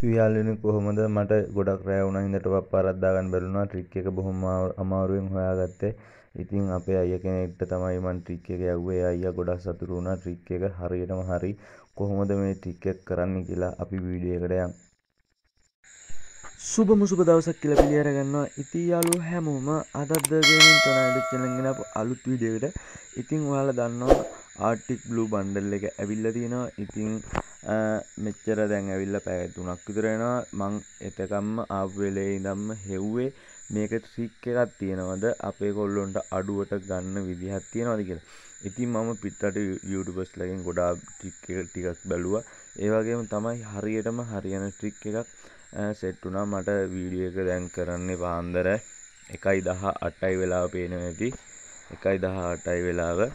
තුයාලනි කොහොමද මට ගොඩක් රෑවුණ ඉඳට පරද්දාගන්න බැලුණා ට්‍රික් එක බොහොම අමාරුවෙන් හොයාගත්තේ ඉතින් අපේ අය කෙනෙක්ට තමයි මන් ට්‍රික් එක යව්වේ අයියා ගොඩක් සතුටු වුණා ට්‍රික් එක හරියටම හරි කොහොමද මේ ට්‍රික් එක කරන්න කියලා අපි වීඩියෝ එකට යමු සුබ මුසුබ දවසක් කියලා පිළියරගන්නවා ඉතින් යාළුවෝ හැමෝම අදත් ද ගේමින් channel එකට අලුත් වීඩියෝ එකට ඉතින් ඔයාලා දන්නවා ආටික් බ්ලු බන්ඩල් එක ඇවිල්ල තියෙනවා ඉතිං මෙච්චර දැන් ඇවිල්ල පැගැත්තුනක් විතරෙනවා මං එතකම්ම ආවෙලේ දම්ම හෙව්වේ මේක සික් එකත් තියෙනවද අපේ කොල්ලොන්ට අඩුවට ගන්න විදිහත් තියෙනවද කියලා ඉතින් මම පිටට යුඩබස් ලගෙන් ගොඩා ටික් ටිකක් බැලුව ඒවගේම තමයි හරියටම හරියන ට්‍රික් එකක් සෙට්ටුනා මට වීඩිය එක දැන් කරන්නේ පාන්දර එකයි දහ අටයි වෙලා පේන ඇති එකයි දහ අටයි වෙලාව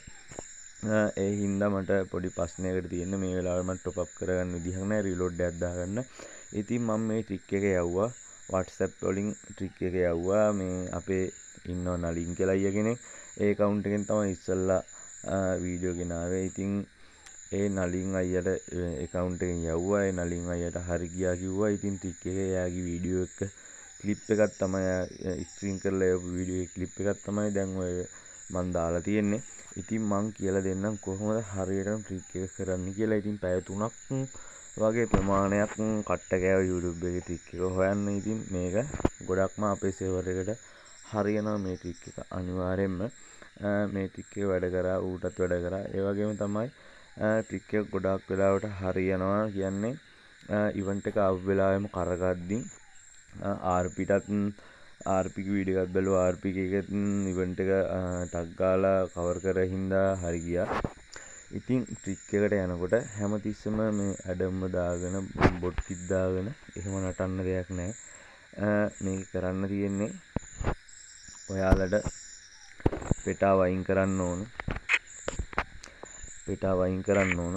ඒ හින්දා මට පොඩි ප්‍රශ්නයකට තියෙන මේ වෙලාවට මම top up කරගන්න විදිහක් නැහැ reload එකක් දාගන්න. ඉතින් මම මේ trick එක යවුවා WhatsApp වලින් trick එක යවුවා මේ අපේ ඉන්නවා නලින් කියලා අයියා කෙනෙක්. ඒ account එකෙන් තමයි ඉස්සෙල්ලා වීඩියෝ ගෙනාවේ. ඉතින් ඒ නලින් අයියට account එකෙන් යවුවා. ඒ නලින් අයියට හරි ගියා කිව්වා. ඉතින් trick එක එයාගේ වීඩියෝ එක ක්ලිප් එකත් තමයි ස්ක්‍රීන් කරලා වීඩියෝ ක්ලිප් එකත් තමයි දැන් ඔය මං දාලා තියෙන්නේ ඉතින් මං කියලා දෙන්නම් කොහොමද හරියටම ට්‍රික් එක කරන්න කියලා ඉතින් පැය තුනක් වගේ ප්‍රමාණයක් කට්ට කෑව YouTube එකේ ට්‍රික් එක හොයන්න ඉතින් මේක ගොඩක්ම අපේ සර්වර් එකට හරියනවා මේ ට්‍රික් එක අනිවාර්යෙන්ම මේ ට්‍රික් එක වැඩ කරා ඌටත් වැඩ කරා ඒ වගේම තමයි ට්‍රික් එක ගොඩක් වෙලාවට හරියනවා කියන්නේ ඉවන්ට එක අව් වෙලාවෙම කරගද්දී ආර්පිටත් ආර්පික විඩිකක් බැලු ආර්පික එකත් නිවට එක ටක්ගාලා කවර් කර හින්දා හරිගිය ඉතිං ට්‍රික්කට යනකොට හැමතිස්සම මේ ඇඩම්ම දාගෙන බොඩ් කිද්දාගෙන එහෙම නටන්න දෙයක් නෑ මේ කරන්න තියෙන්නේ ඔයාලට පෙටා වයින් කරන්න ඕන පෙටා වයින් කරන්න ඕන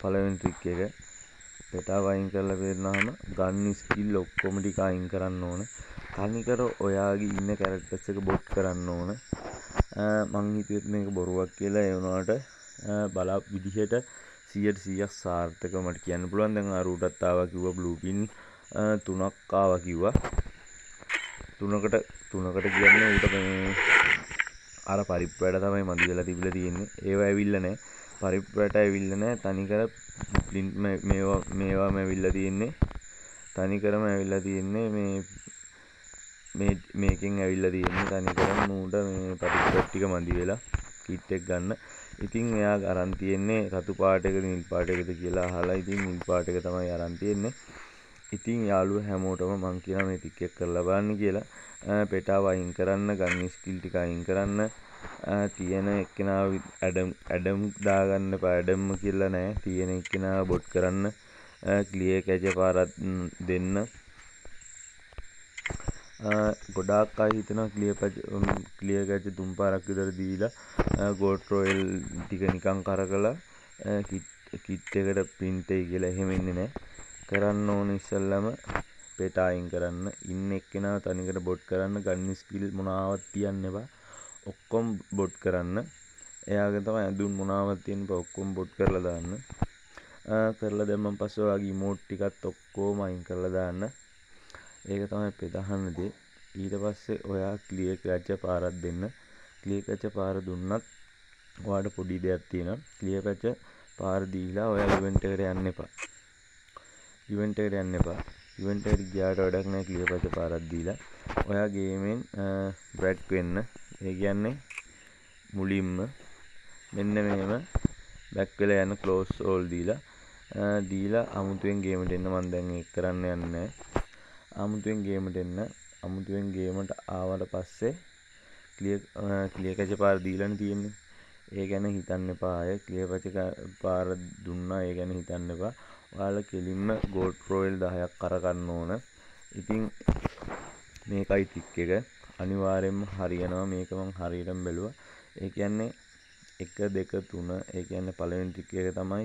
පළවෙන් ට්‍රික් එක පෙටාව අයින් කරලා පෙන්නාම ගන්න ස්කිල් ඔක්කොම ටික අයින් කරන්න ඕන තනිකර ඔයාගේ ඉන්න කැරක්ටර්ස් එක බොට් කරන්න ඕන මං හිතුවෙත් මේක බොරුවක් කියලා ඒ වුණාට බලා විදිහට 100ට 100ක් සාර්ථක මට කියන්න පුළුවන් දැන් අරූටත් ආවා කිව්වා බ්ලූ පින් තුනක් ආවා කිව්වා තුනකට තුනකට කියන්න ඌට මේ අර පරිප්පයට තමයි මදි වෙලා තිබිලා තියෙන්නේ ඒව ඇවිල්ලා නැහැ පරිප්‍රට ඇවිල්ලන තනිකර පින්ට් මේවා මැවිල්ල තියෙන්නේ තනිකරම ඇවිල්ලා තියෙන්නේ මේ මේකෙන් ඇවිල්ල තියෙන්නේ තනිකරම නූට මේ පටිපට්ටික මදි වෙලා කිට්ටෙක් ගන්න ඉතින් එයා අරන් තියෙන්නේ රතු පාටක නිල් පාටකද කියලා හලා ඉතින් නිල් පාටක තමයි අරන් තියෙන්නේ ඉතින් යාළුව හැමෝටම මං කියන මේ ටිකෙක් කරලා බලන්න කියලා පෙටාව අයින් කරන්න ගන්න ස්කිල් ටික අයින් කරන්න තියෙන එක්කෙනාව ඇඩම් ඇඩම් දාගන්න පාඩම්ම කියලා නෑ තියෙන එක්කෙනාව බොඩ් කරන්න කලිය කැජ පාරත් දෙන්න ගොඩක් අයි හිතන කලිය පැච් කලිය කැච තුම් පාරක් විතර දීලා ගෝට්‍රෝයල් ටික නිකං කර කලා කිට්ටකට පින්ටයි කියලා එහෙමෙන්න නෑ කරන්න ඕන ඉස්සල්ලම පෙටායින් කරන්න ඉන්න එක්කෙනාව තනිකට බොඩ් කරන්න ගන්න ස්කිල් මොනාවත් තියන්න එබා ඔක්කොම් බොඩ් කරන්න එයාගේ තම ඇඳුම් මොනාවතියෙන් ඔක්කොම් බොඩ් කරලා දාන්න කරලා දැම්මන් පස්සවාගේ මෝට් ටිකත් ඔක්කෝ මයින් කරලා දාන්න ඒක තමයි පෙදහන්නදේ ඊට පස්සේ ඔයා කලියක් රච්ච පාරත් දෙන්න කලියකච්ච පාර දුන්නත් වාට පොඩි දෙයක් තියෙන කලියකච්ච පාරදීලා ඔය ඉවෙන්ටකර යන්න එපා ඉවෙන්ටකට යන්න එපා ඉවෙන්ටට ගයාට වැඩක් නෑ කලියපච පාරද්දීලා ඔයා ගේමෙන් බ්‍රැට් වෙන්න ඒ කියන්නේ මුලින්ම මෙන්න මෙහෙම බැක් වෙලා යන ක්ලෝස් ඕල් දීලා දීලා අමුතුවෙන් ගේමට එන්න මම දැන් ඒක කරන්න යන්නේ අමුතුවෙන් ගේමට එන්න අමුතුවෙන් ගේමට ආවට පස්සේ ක්ලියර් ක්ලියර් කැච පාර දීලානේ තියෙන්නේ ඒ ගැන හිතන්න එපා අය ක්ලියර් කැච පාර දුන්නා ඒ ගැන හිතන්න එපා ඔයාලා කෙලින්ම ගෝඩ් රෝයල් 10ක් කරගන්න ඕන ඉතින් මේකයි තික් එක අනිවාර්යෙන්ම හරියනවා මේක මම හරියටම බැලුවා. ඒ කියන්නේ 1 2 3 ඒ කියන්නේ පළවෙනි ටික එක තමයි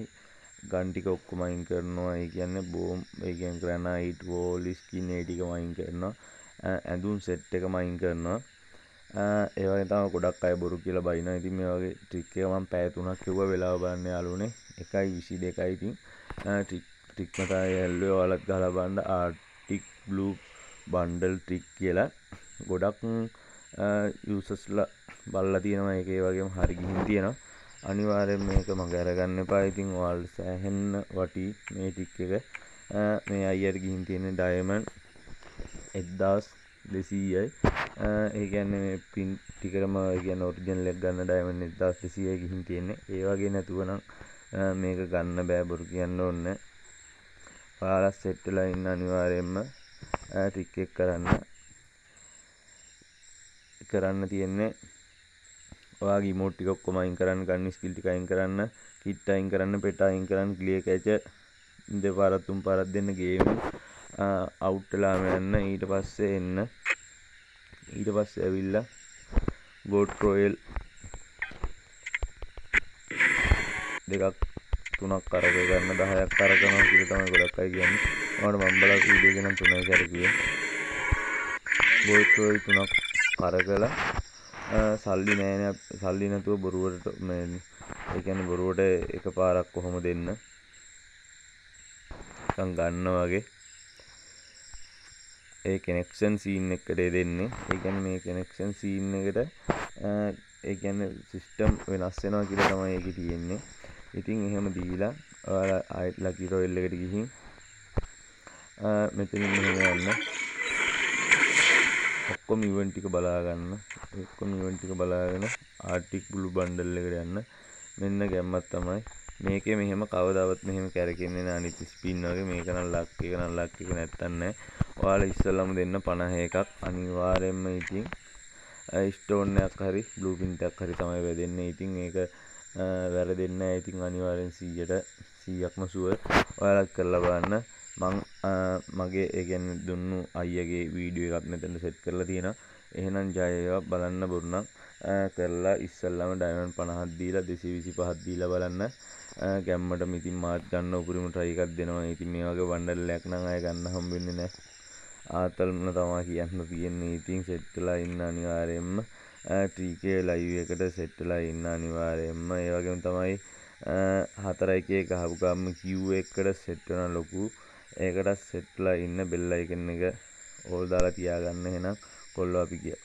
ගන් ටික ඔක්කොම අයින් කරනවා. ඒ කියන්නේ බෝම් ඒ කියන්නේ ග්‍රැනයිට් වෝල් ස්කින් ඒ ටිකම අයින් කරනවා. ඇඳුම් සෙට් එකම අයින් කරනවා. ඒ වගේ තමයි ගොඩක් අය බොරු කියලා බයිනවා. ඉතින් මේ වගේ ට්‍රික් එක මම පැය 3ක් කිව්වා වෙලාව බලන්න යාළුවනේ. 1.22යි ඉතින් ට්‍රික් ට්‍රික් මතය ඇල්ලුවේ ඔයාලත් ගහලා බලන්න ආර්ටික් බ්ලූ බන්ඩල් ට්‍රික් කියලා ගොඩක් යසස්ල බල්ල තියෙනවා එකේ වගේම හරිගිහින් තියෙනවා අනිවාරෙන් මේක මගැරගන්න පායිතින් වාල් සෑහෙන්න වටී මේ ටික් එක මේ අයියට ගිහින් තියෙන ඩයමන් එද්දාස් දෙසීයයි ඒගැන්න පින් ටිකරම ගන ඔටජන් ලෙක් ගන්න ඩයමන් එදස් දෙසිය ගිහින් තියෙන්නේ ඒවගේ නැතුවනම් මේක ගන්න බෑබොරු කියන්න ඔන්න පාලස් සෙට්ටලා ඉන්න අනිවාරයෙන්ම ටික්කෙක් කරන්න කරන්න තියෙන්නේ ඔයාගේ මෝට් ටික ඔක්කොම අයින් කරන්න ගන්න ස්කිල් ටික අයින් කරන්න කිට් අයින් කරන්න පෙට අයින් කරන්න ක්ලියර් කැච දෙපාරක් තුන් පාරක් දෙන්න ගේම් අවුට් වෙලාම යන්න ඊට පස්සේ එන්න ඊට පස්සේ ඇවිල්ලා ගෝට් රොයල් දෙකක් තුනක් කරක ගන්න දහයක් කරකම කියලා තමයි ගොඩක් අය කියන්නේ. මට මම්බලා වීඩියෝ ගෙනම් තුනයි කරකියේ. ගෝට් රොයල් තුනක් පර කළ සල්ලි නෑන සල්ලි නැතුව බොරුවට එකැන බොරුවට එක පාරක් කොහොම දෙන්න ගන්න වගේ ඒ කෙනෙක්ෂන් සීන් එකටේ දෙන්නේ ඒකැන මේ කෙනෙක්ෂන් සීන් එකට ඒගැන සිිස්ටම් වෙනස් වෙනවා කියල තමයි එක තියෙන්නේ ඉතින් එහෙම දීලා ඔයාලා අයිත් ලකිරෝ එල්ලකට ගිහින් මෙතනින් මෙහෙම යන්න ඔක්කොම ඉවෙන්ට් එක බලාගන්න ඔක්කොම ඉවෙන්ට් එක බලාගෙන ආටික් බ්ලු බන්ඩල් එකට යන්න මෙන්න ගැම්මක් තමයි මේකේ මෙහෙම කවදාවත් මෙහෙම කැරකෙන්නේ නැහැ අනිත් ස්පින් වගේ මේක නම් ලක් එක නම් ලක් එක නැත්තම් නැහැ ඔයාලා ඉස්සෙල්ලාම දෙන්න 50 එකක් අනිවාර්යයෙන්ම ඉතින් ස්ටෝන් එකක් හරි බ්ලූ පින්ට් එකක් හරි තමයි වැදෙන්නේ ඉතින් ඒක වැරදෙන්නේ නැහැ ඉතින් අනිවාර්යෙන් 100ට 100ක්ම සුවර් ඔයාලා කරලා බලන්න මං මගේ ඒගැන්න දුන්නු අයගේ වීඩියෝ එකක් මෙතන සෙට් කරලා තියෙන එහෙනම් ජයවා බලන්න බොරුණක් කරලා ඉස්සල්ලම ඩයිවන් පණහත්දීලා දෙසි විසි පහත්දීලා බලන්න ගැම්මට මිතින් මාත් ගන්න උපරිම ට්‍රයිකක් දෙනවා ඉතින් මේ වගේ වන්ඩල්ලයක් නං අය ගන්න හම්බෙන්නේ නෑ ආතල්මන තමා කියන්න තියෙන්නේ ඉතින් සෙට්ටලා ඉන්න අනිවාරයෙන්ම ට්‍රීකේ ලයිව එකට සෙට්ටලා ඉන්න අනිවාරයෙන්ම ඒවගේම තමයි හතරයිකේ ගහපුකම්ම කිව් එක්කට සෙට්ටන ලොකු ඒකටත් සෙට්ලා ඉන්න බෙල්ලයිකන්න එක ඕල් දාලා තියාගන්න හෙනම් කොල්ලො අපි කිය